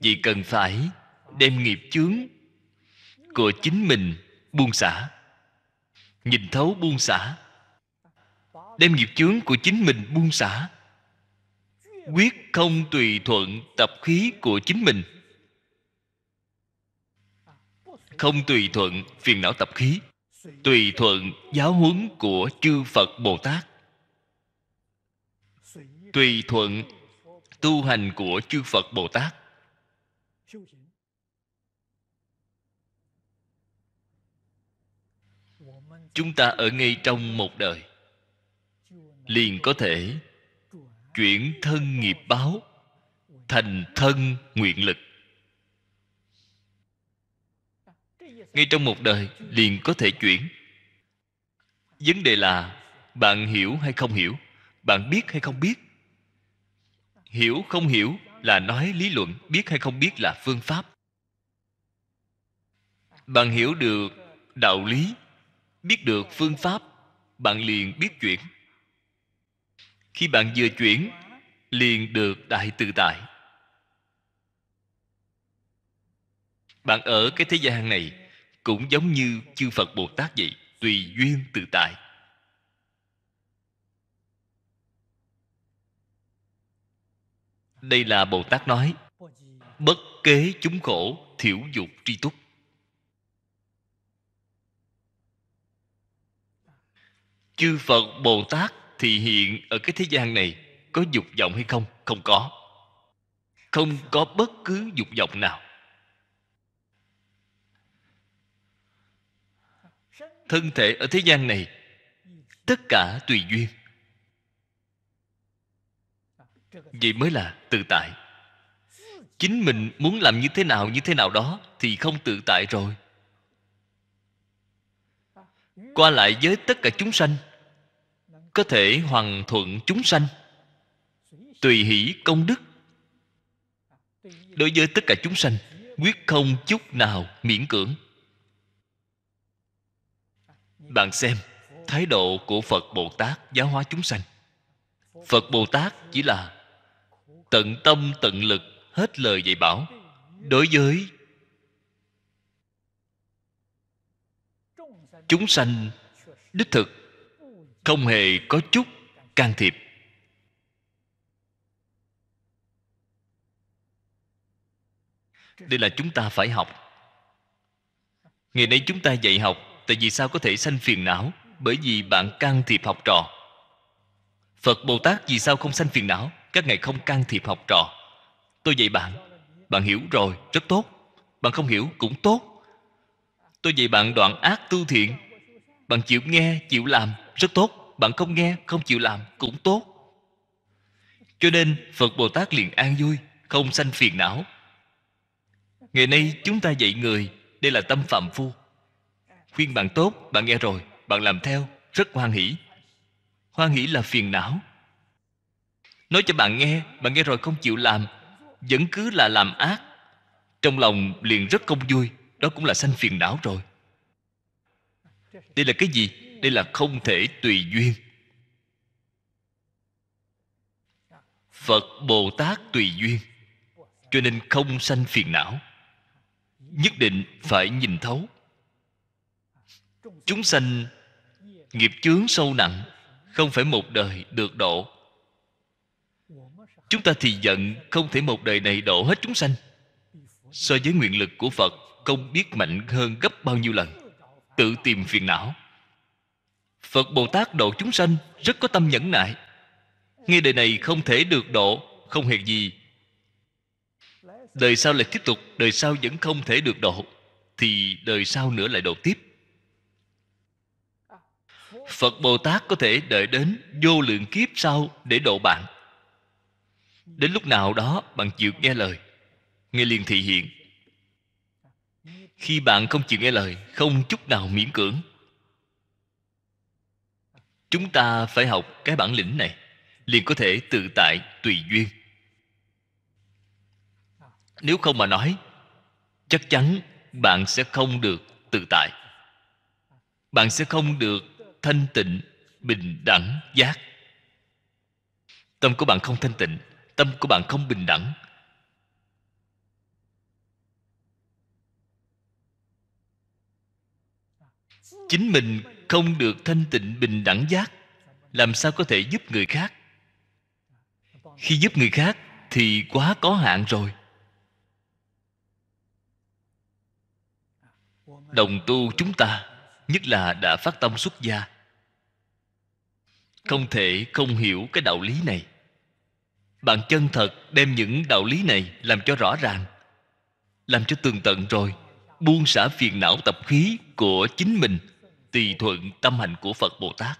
vì cần phải đem nghiệp chướng của chính mình buông xả nhìn thấu buông xả đem nghiệp chướng của chính mình buông xả quyết không tùy thuận tập khí của chính mình không tùy thuận phiền não tập khí tùy thuận giáo huấn của chư phật bồ tát tùy thuận tu hành của chư phật bồ tát 修行，chúng ta ở ngay trong một đời liền có thể chuyển thân nghiệp báo thành thân nguyện lực ngay trong một đời liền có thể chuyển vấn đề là bạn hiểu hay không hiểu bạn biết hay không biết hiểu không hiểu là nói lý luận biết hay không biết là phương pháp bạn hiểu được đạo lý biết được phương pháp bạn liền biết chuyển khi bạn vừa chuyển liền được đại tự tại bạn ở cái thế gian này cũng giống như chư phật bồ tát vậy tùy duyên tự tại đây là bồ tát nói bất kế chúng khổ thiểu dục tri túc chư phật bồ tát thì hiện ở cái thế gian này có dục vọng hay không không có không có bất cứ dục vọng nào thân thể ở thế gian này tất cả tùy duyên vậy mới là tự tại chính mình muốn làm như thế nào như thế nào đó thì không tự tại rồi qua lại với tất cả chúng sanh có thể hoàn thuận chúng sanh tùy hỷ công đức đối với tất cả chúng sanh quyết không chút nào miễn cưỡng bạn xem thái độ của phật bồ tát giáo hóa chúng sanh phật bồ tát chỉ là tận tâm tận lực hết lời dạy bảo đối với chúng sanh đích thực không hề có chút can thiệp đây là chúng ta phải học ngày nay chúng ta dạy học tại vì sao có thể sanh phiền não bởi vì bạn can thiệp học trò phật bồ tát vì sao không sanh phiền não các ngài không can thiệp học trò tôi dạy bạn bạn hiểu rồi rất tốt bạn không hiểu cũng tốt tôi dạy bạn đoạn ác tu thiện bạn chịu nghe chịu làm rất tốt bạn không nghe không chịu làm cũng tốt cho nên phật bồ tát liền an vui không sanh phiền não ngày nay chúng ta dạy người đây là tâm phạm phu khuyên bạn tốt bạn nghe rồi bạn làm theo rất hoan hỷ hoan hỷ là phiền não nói cho bạn nghe bạn nghe rồi không chịu làm vẫn cứ là làm ác trong lòng liền rất không vui đó cũng là sanh phiền não rồi đây là cái gì đây là không thể tùy duyên phật bồ tát tùy duyên cho nên không sanh phiền não nhất định phải nhìn thấu chúng sanh nghiệp chướng sâu nặng không phải một đời được độ chúng ta thì giận không thể một đời này độ hết chúng sanh so với nguyện lực của phật không biết mạnh hơn gấp bao nhiêu lần tự tìm phiền não phật bồ tát độ chúng sanh rất có tâm nhẫn nại nghe đời này không thể được độ không hề gì đời sau lại tiếp tục đời sau vẫn không thể được độ thì đời sau nữa lại độ tiếp phật bồ tát có thể đợi đến vô lượng kiếp sau để độ bạn đến lúc nào đó bạn chịu nghe lời nghe liền thị hiện khi bạn không chịu nghe lời không chút nào miễn cưỡng chúng ta phải học cái bản lĩnh này liền có thể tự tại tùy duyên nếu không mà nói chắc chắn bạn sẽ không được tự tại bạn sẽ không được thanh tịnh bình đẳng giác tâm của bạn không thanh tịnh tâm của bạn không bình đẳng chính mình không được thanh tịnh bình đẳng giác làm sao có thể giúp người khác khi giúp người khác thì quá có hạn rồi đồng tu chúng ta nhất là đã phát tâm xuất gia không thể không hiểu cái đạo lý này bạn chân thật đem những đạo lý này làm cho rõ ràng làm cho tường tận rồi buông xả phiền não tập khí của chính mình tùy thuận tâm hành của phật bồ tát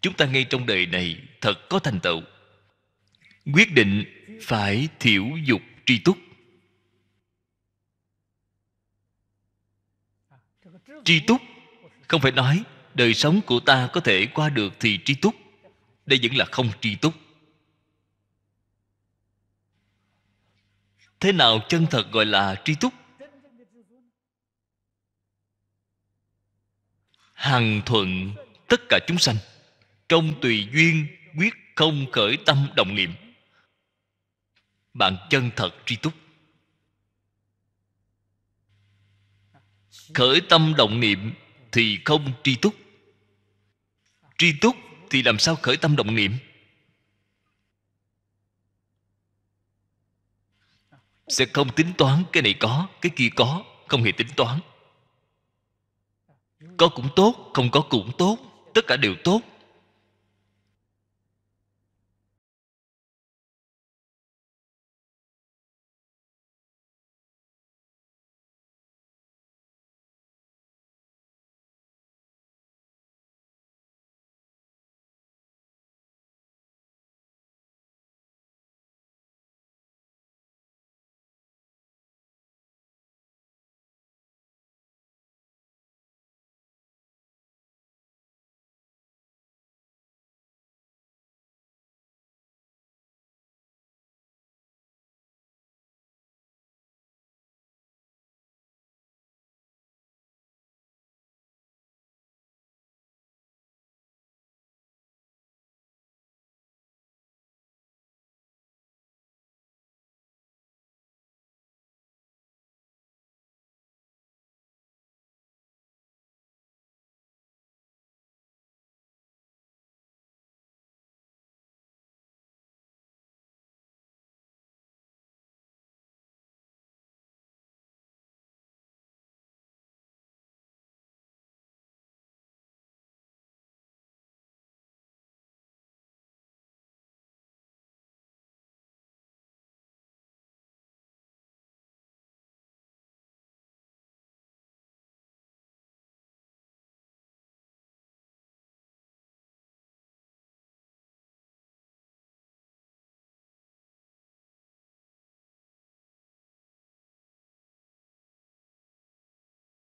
chúng ta ngay trong đời này thật có thành tựu quyết định phải thiểu dục tri túc tri túc không phải nói đời sống của ta có thể qua được thì tri túc đây vẫn là không tri túc thế nào chân thật gọi là tri túc hằng thuận tất cả chúng sanh trong tùy duyên quyết không khởi tâm đồng niệm bạn chân thật tri túc khởi tâm động niệm thì không tri túc tri túc thì làm sao khởi tâm động niệm sẽ không tính toán cái này có cái kia có không hề tính toán có cũng tốt không có cũng tốt tất cả đều tốt